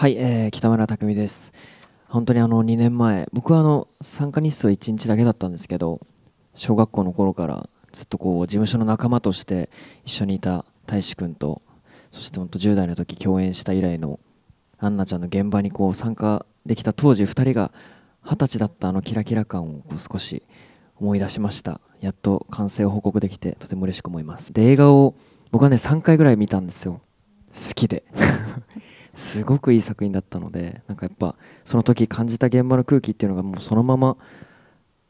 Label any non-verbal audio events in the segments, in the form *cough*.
はい、えー、北村匠海です。本当にあの2年前、僕はあの参加日数は1日だけだったんですけど、小学校の頃からずっとこう事務所の仲間として一緒にいた大志君と、そして本当10代の時共演した以来のアンナちゃんの現場にこう参加できた当時2人が20歳だったあのキラキラ感をこう少し思い出しました。やっと完成を報告できてとても嬉しく思います。で、映画を僕はね3回ぐらい見たんですよ。好きで *laughs* すごくいい作品だったのでなんかやっぱその時感じた現場の空気っていうのがもうそのまま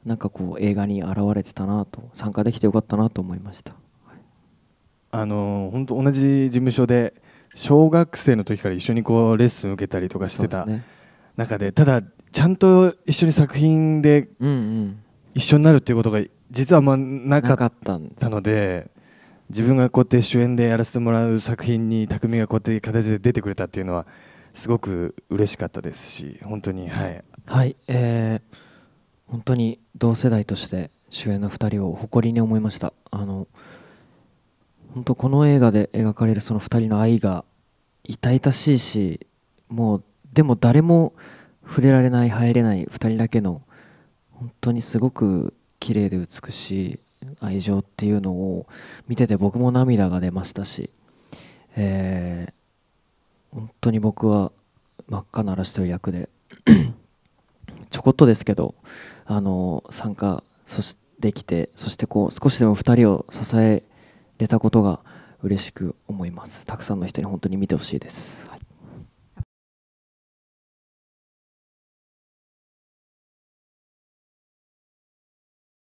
なんかこう映画に現れてたなと参加できてよかったなと思いました、はい、あの本当同じ事務所で小学生の時から一緒にこうレッスン受けたりとかしてた中で、ただちゃんと一緒に作品で一緒になるっていうことが実はあんまなかったので自分がこうやって主演でやらせてもらう作品に匠がこうやって形で出てくれたっていうのはすごく嬉しかったですし本当にはい、はいえー、本当に同世代として主演の2人を誇りに思いましたあの本当この映画で描かれるその2人の愛が痛々しいしもうでも誰も触れられない入れない2人だけの本当にすごく綺麗で美しい愛情っていうのを見てて僕も涙が出ましたし、えー、本当に僕は真っ赤な嵐という役で *coughs* ちょこっとですけどあの参加そしできてそしてこう少しでも2人を支えれたことが嬉しく思いますたくさんの人に本当に見てほしいです、はい